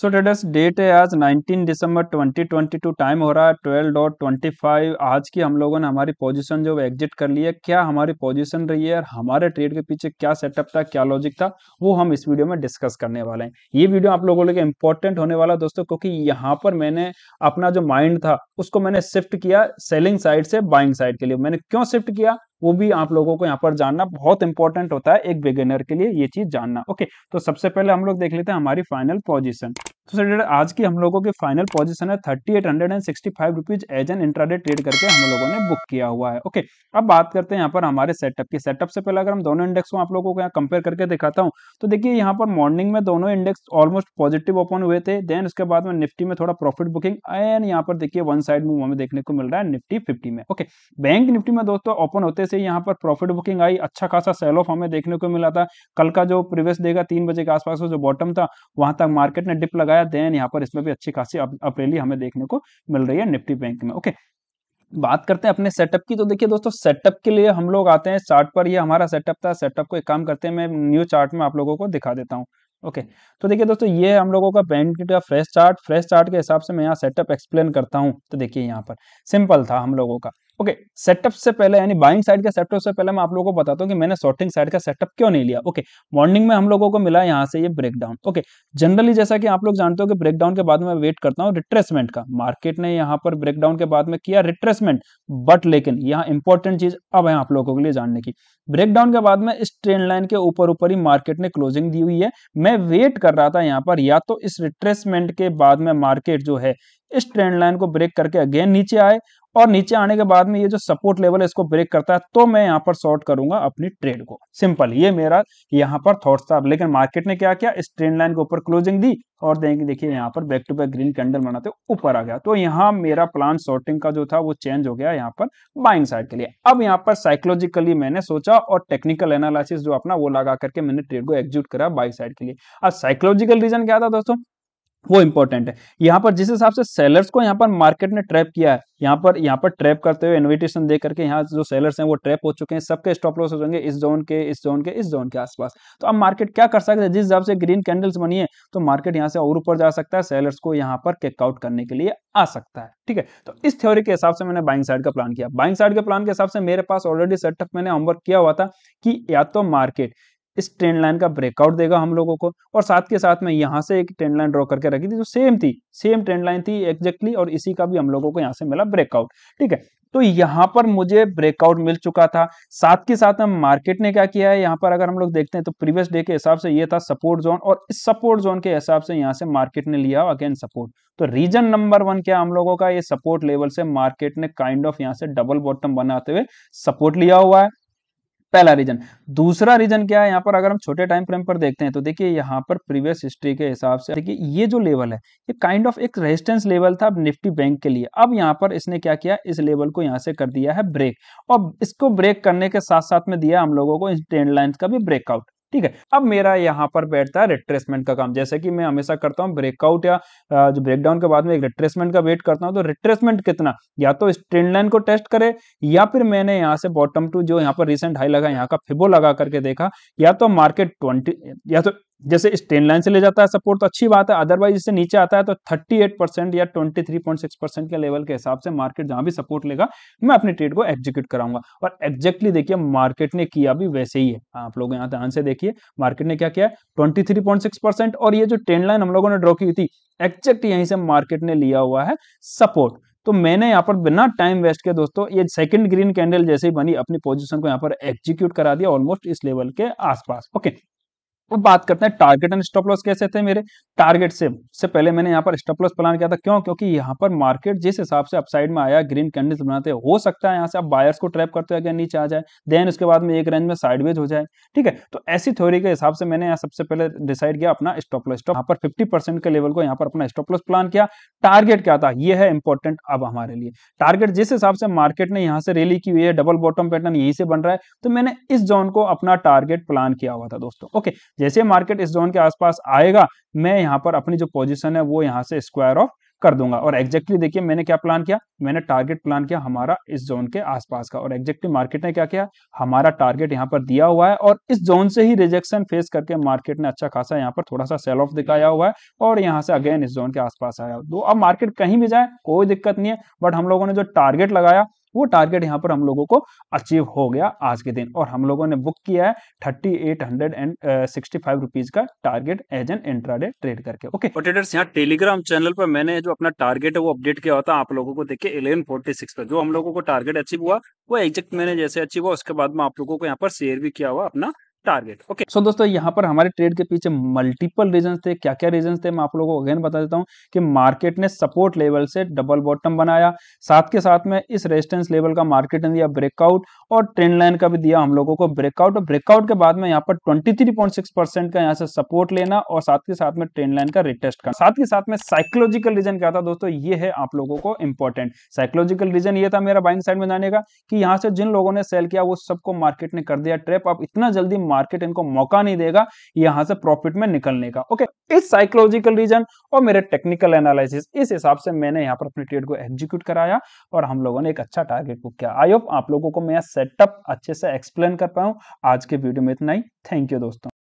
सो डेटस date है आज 19 दिसंबर 2022 time हो रहा है ट्वेल्व फाइव आज की हम लोगों ने हमारी पोजीशन जो एग्जिट कर ली है क्या हमारी पोजीशन रही है और हमारे ट्रेड के पीछे क्या सेटअप था क्या लॉजिक था वो हम इस वीडियो में डिस्कस करने वाले हैं ये वीडियो आप लोगों के इंपॉर्टेंट होने वाला दोस्तों क्योंकि यहाँ पर मैंने अपना जो माइंड था उसको मैंने शिफ्ट किया सेलिंग साइड से बाइंग साइड के लिए मैंने क्यों शिफ्ट किया वो भी आप लोगों को यहाँ पर जानना बहुत इंपॉर्टेंट होता है एक बिगेनर के लिए ये चीज जानना ओके तो सबसे पहले हम लोग देख लेते हैं हमारी फाइनल पोजिशन तो सर आज की हम लोगों की फाइनल पोजीशन है thirty eight hundred and sixty five rupees as an intraday trade करके हम लोगों ने बुक किया हुआ है ओके अब बात करते हैं यहाँ पर हमारे सेटअप की सेटअप से पहले अगर हम दोनों इंडेक्स को आप लोगों को यहाँ कंपेयर करके दिखाता हूँ तो देखिए यहाँ पर मॉर्निंग में दोनों इंडेक्स ऑलमोस्ट पॉजिटिव ओपन हुए थे देन उसके बाद में निफ्टी में थोड़ा प्रॉफिट बुकिंग एंड यहाँ पर देखिए वन साइड मूव हमें देखने को मिल रहा है निफ्टी फिफ्टी में ओके बैंक निफ्टी में दोस्तों ओपन होते से यहाँ पर प्रॉफिट बुकिंग आई अच्छा खासा सेल ऑफ हमें देखने को मिला था कल का जो प्रीवियस देगा तीन बजे के आसपास जो बॉटम था वहां तक मार्केट ने डिप लगाया लगाया देन यहाँ पर इसमें भी अच्छी खासी अपरेली हमें देखने को मिल रही है निफ्टी बैंक में ओके बात करते हैं अपने सेटअप की तो देखिए दोस्तों सेटअप के लिए हम लोग आते हैं चार्ट पर ये हमारा सेटअप था सेटअप को एक काम करते हैं मैं न्यू चार्ट में आप लोगों को दिखा देता हूँ ओके तो देखिए दोस्तों ये हम लोगों का बैंक का फ्रेश चार्ट फ्रेश चार्ट के हिसाब से मैं यहाँ सेटअप एक्सप्लेन करता हूँ तो देखिए यहाँ पर सिंपल था हम लोगों का ओके okay, सेटअप से पहले यानी बाइंग साइड के सेटअप से पहले मैं आप लोगों को बताता हूँ कि मैंने शॉर्टिंग साइड का सेटअप क्यों नहीं लिया ओके okay, मॉर्निंग में हम लोगों को मिला यहाँ से ये ब्रेकडाउन ओके जनरली जैसा कि आप लोग जानते हो कि ब्रेकडाउन के बाद में वेट करता हूँ रिट्रेसमेंट का मार्केट ने यहाँ पर ब्रेकडाउन के बाद में किया रिट्रेसमेंट बट लेकिन यहाँ इंपॉर्टेंट चीज अब है आप लोगों के लिए जानने की ब्रेकडाउन के बाद में इस ट्रेन लाइन के ऊपर ऊपर ही मार्केट ने क्लोजिंग दी हुई है मैं वेट कर रहा था यहाँ पर या तो इस रिट्रेसमेंट के बाद में मार्केट जो है इस ट्रेंड लाइन को ब्रेक करके अगेन नीचे आए और नीचे आने के बाद में ये जो सपोर्ट लेवल है इसको ब्रेक करता है तो मैं यहाँ पर शॉर्ट करूंगा अपनी ट्रेड को सिंपल ये मेरा यहाँ पर थॉट्स था लेकिन मार्केट ने क्या किया इस ट्रेंड लाइन के ऊपर क्लोजिंग दी और देखिए यहाँ पर back to back green candle बनाते ऊपर आ गया तो यहाँ मेरा प्लान शॉर्टिंग का जो था वो चेंज हो गया यहाँ पर बाइंग साइड के लिए अब यहाँ पर साइकोलॉजिकली मैंने सोचा और टेक्निकल एनालिसिस जो अपना वो लगा करके मैंने ट्रेड को एग्जीक्यूट करा बाई साइड के लिए अब साइकोलॉजिकल रीजन क्या था दोस्तों वो इंपॉर्टेंट है यहाँ पर जिस हिसाब से सेलर्स को यहाँ पर मार्केट ने ट्रैप किया है यहाँ पर यहाँ पर ट्रैप करते हुए इन्विटेशन दे करके यहाँ जो सेलर्स हैं वो ट्रैप हो चुके हैं सबके स्टॉप लॉस हो जाएंगे इस जोन के इस जोन के इस जोन के आसपास तो अब मार्केट क्या कर सकते हैं जिस हिसाब से ग्रीन कैंडल्स बनी है तो मार्केट यहाँ से और ऊपर जा सकता है सेलर्स को यहाँ पर किकआउट करने के लिए आ सकता है ठीक है तो इस थ्योरी के हिसाब से मैंने बाइंग साइड का प्लान किया बाइंग साइड के प्लान के हिसाब से मेरे पास ऑलरेडी सेटअप मैंने होमवर्क किया हुआ था कि या तो मार्केट इस ट्रेंड लाइन का ब्रेकआउट देगा हम लोगों को और साथ के साथ में यहाँ से एक ट्रेंड लाइन ड्रॉ करके रखी थी जो सेम थी सेम ट्रेंड लाइन थी एक्जैक्टली और इसी का भी हम लोगों को यहाँ से मिला ब्रेकआउट ठीक है तो यहाँ पर मुझे ब्रेकआउट मिल चुका था साथ के साथ हम मार्केट ने क्या किया है यहाँ पर अगर हम लोग देखते हैं तो प्रीवियस डे के हिसाब से ये था सपोर्ट जोन और इस सपोर्ट जोन के हिसाब से यहाँ से मार्केट ने लिया अगेन सपोर्ट तो रीजन नंबर वन क्या हम लोगों का ये सपोर्ट लेवल से मार्केट ने काइंड ऑफ यहाँ से डबल बॉटम बनाते हुए सपोर्ट लिया हुआ है पहला रीजन दूसरा रीजन क्या है यहाँ पर अगर हम छोटे टाइम फ्रेम पर देखते हैं तो देखिए यहाँ पर प्रीवियस हिस्ट्री के हिसाब से देखिए ये जो लेवल है ये काइंड ऑफ एक रेजिस्टेंस लेवल था निफ्टी बैंक के लिए अब यहाँ पर इसने क्या किया इस लेवल को यहाँ से कर दिया है ब्रेक और इसको ब्रेक करने के साथ साथ में दिया हम लोगों को इस ट्रेंड लाइन का भी ब्रेकआउट ठीक है अब मेरा यहाँ पर बैठता है रिट्रेसमेंट का काम जैसे कि मैं हमेशा करता हूँ ब्रेकआउट या जो ब्रेकडाउन के बाद में एक रिट्रेसमेंट का वेट करता हूँ तो रिट्रेसमेंट कितना या तो स्ट्रेंड लाइन को टेस्ट करे या फिर मैंने यहाँ से बॉटम टू जो यहाँ पर रिसेंट हाई लगा यहाँ का फिबो लगा करके देखा या तो मार्केट ट्वेंटी या तो जैसे इस टेन लाइन से ले जाता है सपोर्ट तो अच्छी बात है अदरवाइज इससे नीचे आता है तो 38 परसेंट या 23.6 परसेंट के लेवल के हिसाब से मार्केट जहां भी सपोर्ट लेगा मैं अपने ट्रेड को एग्जीक्यूट कराऊंगा और एग्जैक्टली देखिए मार्केट ने किया भी वैसे ही है आप लोग यहाँ ध्यान से देखिए मार्केट ने क्या किया ट्वेंटी और ये जो टेन लाइन हम लोगों ने ड्रॉ की थी एग्जैक्ट यहीं से मार्केट ने लिया हुआ है सपोर्ट तो मैंने यहाँ पर बिना टाइम वेस्ट के दोस्तों ये सेकंड ग्रीन कैंडल जैसे ही बनी अपनी पोजीशन को यहाँ पर एग्जीक्यूट करा दिया ऑलमोस्ट इस लेवल के आसपास ओके अब बात करते हैं टारगेट एंड स्टॉप लॉस कैसे थे मेरे टारगेट से से पहले मैंने यहाँ पर स्टॉप लॉस प्लान किया था क्यों क्योंकि यहाँ पर मार्केट जिस हिसाब से अपसाइड में आया ग्रीन कैंडल्स बनाते हो सकता है यहाँ से आप बायर्स को ट्रैप करते हो अगर नीचे आ जाए देन उसके बाद में एक रेंज में साइडवेज हो जाए ठीक है तो ऐसी थ्योरी के हिसाब से मैंने यहाँ सबसे पहले डिसाइड किया अपना स्टॉप लॉस स्टॉप यहाँ पर फिफ्टी के लेवल को यहाँ पर अपना स्टॉप लॉस प्लान किया टारगेट क्या था यह है इंपॉर्टेंट अब हमारे लिए टारगेट जिस हिसाब से मार्केट ने यहाँ से रैली की हुई है डबल बॉटम पैटर्न यहीं से बन रहा है तो मैंने इस जोन को अपना टारगेट प्लान किया हुआ था दोस्तों ओके जैसे मार्केट इस जोन के आसपास आएगा मैं यहाँ पर अपनी जो पोजिशन है वो यहाँ से स्क्वायर ऑफ कर दूंगा और एग्जैक्टली देखिए मैंने क्या प्लान किया मैंने टारगेट प्लान किया हमारा इस जोन के आसपास का और एग्जैक्टली मार्केट ने क्या किया हमारा टारगेट यहाँ पर दिया हुआ है और इस जोन से ही रिजेक्शन फेस करके मार्केट ने अच्छा खासा यहाँ पर थोड़ा सा सेल ऑफ दिखाया हुआ है और यहाँ से अगेन इस जोन के आसपास आया तो अब मार्केट कहीं भी जाए कोई दिक्कत नहीं है बट हम लोगों ने जो टारगेट लगाया वो टारगेट यहाँ पर हम लोगों को अचीव हो गया आज के दिन और हम लोगों ने बुक किया है thirty eight hundred and sixty five rupees का target as an intraday trade करके ओके ट्रेडर्स यहाँ टेलीग्राम चैनल पर मैंने जो अपना टारगेट है वो अपडेट किया होता आप लोगों को देखिए इलेवन फोर्टी सिक्स पर जो हम लोगों को टारगेट अचीव हुआ वो एग्जैक्ट मैंने जैसे अचीव हुआ उसके बाद में आप लोगों को यहाँ पर शेयर भी किया हुआ अपना टारगेट ओके सो दोस्तों यहाँ पर हमारे ट्रेड के पीछे मल्टीपल रीजन थे क्या क्या रीजन थे मैं आप लोगों को अगेन बता देता हूँ कि मार्केट ने सपोर्ट लेवल से डबल बॉटम बनाया साथ के साथ में इस रेजिस्टेंस लेवल का मार्केट ने दिया ब्रेकआउट और ट्रेंड लाइन का भी दिया हम लोगों को ब्रेकआउट और ब्रेकआउट के बाद में यहाँ पर ट्वेंटी का यहाँ से सपोर्ट लेना और साथ के साथ में ट्रेंड लाइन का रिटेस्ट करना साथ के साथ में साइकोलॉजिकल रीजन क्या था दोस्तों ये है आप लोगों को इंपॉर्टेंट साइकोलॉजिकल रीजन ये था मेरा बाइंग साइड में जाने का कि यहाँ से जिन लोगों ने सेल किया वो सबको मार्केट ने कर दिया ट्रेप आप इतना जल्दी मार्केट इनको मौका नहीं देगा यहां से प्रॉफिट में निकलने का ओके इस साइकोलॉजिकल रीजन और मेरे टेक्निकल एनालिसिस इस हिसाब से मैंने यहां पर अपने ट्रेड को एग्जीक्यूट कराया और हम लोगों ने एक अच्छा टारगेट बुक किया आई होप आप लोगों को मैं सेटअप अच्छे से एक्सप्लेन कर पाऊँ आज के वीडियो में इतना ही थैंक यू दोस्तों